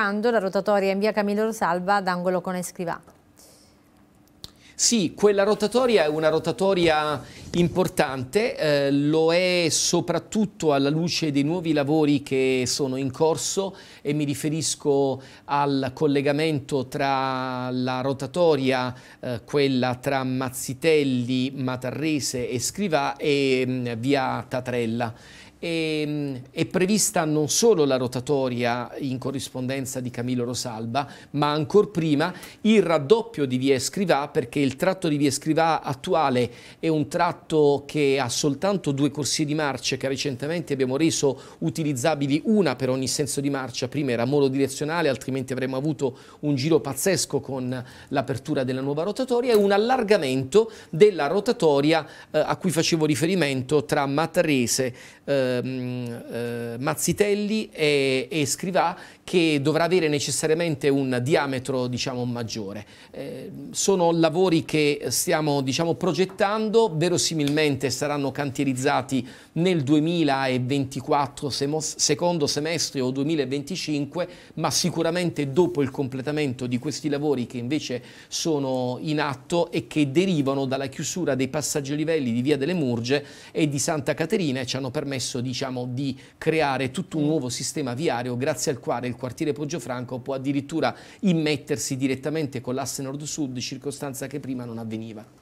sviluppando la rotatoria in via Camillo Rosalba ad angolo con Escrivà. Sì, quella rotatoria è una rotatoria importante, eh, lo è soprattutto alla luce dei nuovi lavori che sono in corso e mi riferisco al collegamento tra la rotatoria, eh, quella tra Mazzitelli, Matarrese e Scrivà e mh, mm, via Tatrella e, ehm, è prevista non solo la rotatoria in corrispondenza di Camillo Rosalba, ma ancor prima il raddoppio di via Escrivà, perché il tratto di via Escrivà attuale è un tratto che ha soltanto due corsie di marcia che recentemente abbiamo reso utilizzabili una per ogni senso di marcia, prima era monodirezionale, altrimenti avremmo avuto un giro pazzesco con l'apertura della nuova rotatoria e un allargamento della rotatoria eh, a cui facevo riferimento tra Matarese eh, Ehm, eh, Mazzitelli e, e, Scrivà che dovrà avere necessariamente un diametro diciamo, maggiore. Eh, sono lavori che stiamo diciamo, progettando, verosimilmente saranno cantierizzati nel 2024, secondo semestre o 2025, ma sicuramente dopo il completamento di questi lavori che invece sono in atto e che derivano dalla chiusura dei passaggi livelli di Via delle Murge e di Santa Caterina e ci hanno permesso permesso diciamo, di creare tutto un nuovo sistema viario grazie al quale il quartiere Poggiofranco può addirittura immettersi direttamente con l'asse nord-sud, circostanza che prima non avveniva.